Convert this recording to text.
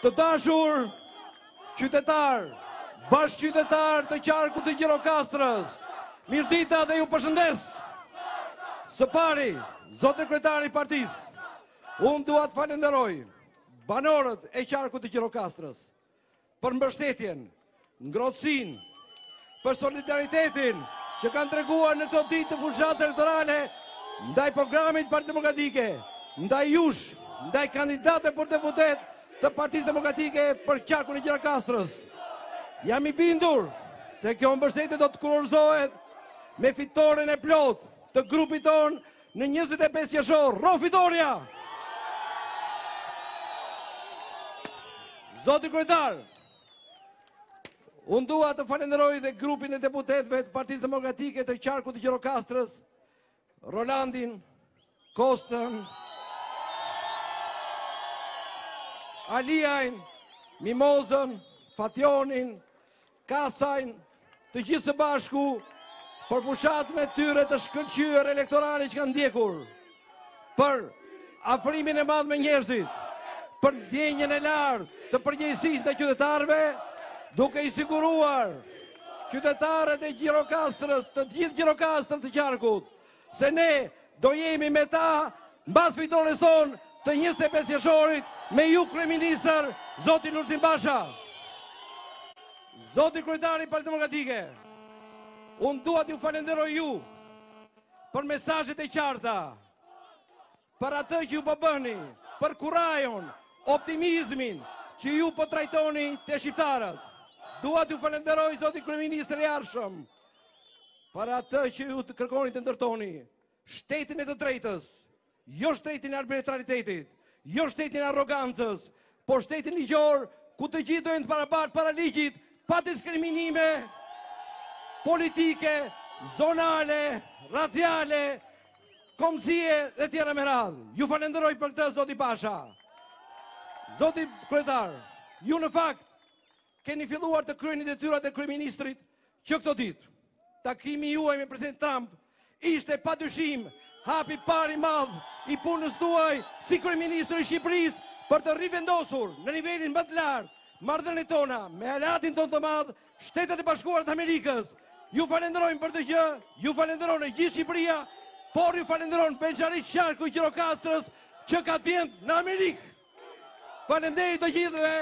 të dashur qytetar, bashkë qytetar të qarku të Gjirokastrës, mirë dita dhe ju përshëndes, së pari, zote kretari partis, unë duat falenderoj banorët e qarku të Gjirokastrës për mbështetjen, ngrotësin, për solidaritetin që kanë treguar në të ditë të të elektorale ndaj programit për demokratike, ndaj jush, ndaj kandidate për deputet, të Partisë Demokratike për qarkun e Gjirokastrës. Jam i bindur se kjo mbështetje do të kurorzohet me fitoren e plot të grupit tonë në 25 qershor. Ro fitoria! Zoti kryetar, unë dua të falenderoj dhe grupin e deputetëve të Partisë Demokratike të qarkut të Gjirokastrës, Rolandin, Kostën, Alijajn, Mimozën, Fationin, Kasajn, të gjithë së bashku për pushatën e tyre të shkëllqyër elektorali që kanë ndjekur, për afrimin e madhë me njerëzit, për djenjën e lartë të përgjësis dhe qytetarve, duke i siguruar qytetarët e Gjirokastrës, të gjithë Gjirokastrën të qarkut, se ne do jemi me ta mbas fitore sonë, të 25 pesjeshorit me ju kreministër Zoti Lurzin Basha. Zoti Kryetari Parti Demokratike, unë duat ju falenderoj ju për mesajet e qarta, për atë që ju përbëni, po për kurajon, optimizmin që ju për po trajtoni të shqiptarët. Duat ju falenderoj Zoti Kryeministër i Arshëm, për atë që ju të kërkoni të ndërtoni, shtetin e të drejtës, jo shtetin e arbitraritetit, jo shtetin e arogancës, po shtetin i gjorë, ku të gjithë gjithojnë të parabartë para ligjit, pa diskriminime politike, zonale, raziale, komësie dhe tjera me radhë. Ju falenderoj për këtë, Zoti Pasha. Zoti Kretar, ju në fakt, keni filluar të kryeni dhe tyra dhe kryeministrit që këto ditë. Takimi juaj me President Trump ishte pa dyshim hapi pari madh i punës duaj si kryeministri i Shqipërisë për të rivendosur në nivelin më të lartë marrëdhënien tona me aleatin tonë të madh Shtetet e Bashkuara të Amerikës. Ju falenderojmë për të gjë, ju e gjithë Shqipëria, por ju për Benjarit Sharku i Qirokastrës që ka djent në Amerikë. Falenderit të gjithëve.